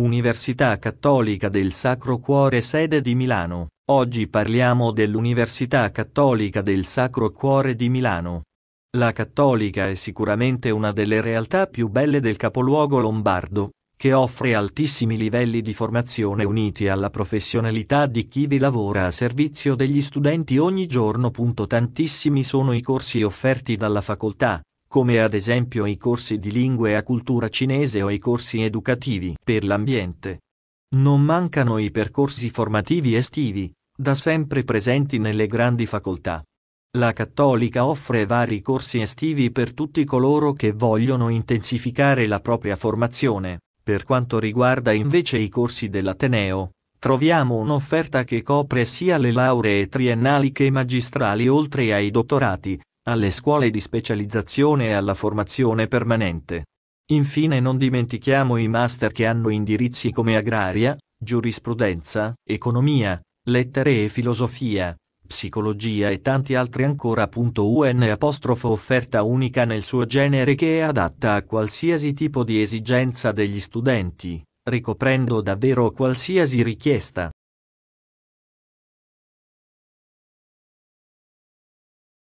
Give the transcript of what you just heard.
Università Cattolica del Sacro Cuore sede di Milano. Oggi parliamo dell'Università Cattolica del Sacro Cuore di Milano. La Cattolica è sicuramente una delle realtà più belle del capoluogo lombardo, che offre altissimi livelli di formazione uniti alla professionalità di chi vi lavora a servizio degli studenti ogni giorno. Tantissimi sono i corsi offerti dalla facoltà, come ad esempio i corsi di lingue e cultura cinese o i corsi educativi per l'ambiente. Non mancano i percorsi formativi estivi, da sempre presenti nelle grandi facoltà. La Cattolica offre vari corsi estivi per tutti coloro che vogliono intensificare la propria formazione. Per quanto riguarda invece i corsi dell'Ateneo, troviamo un'offerta che copre sia le lauree triennali che magistrali oltre ai dottorati, alle scuole di specializzazione e alla formazione permanente. Infine non dimentichiamo i master che hanno indirizzi come agraria, giurisprudenza, economia, lettere e filosofia, psicologia e tanti altri ancora. UN apostrofo offerta unica nel suo genere che è adatta a qualsiasi tipo di esigenza degli studenti, ricoprendo davvero qualsiasi richiesta.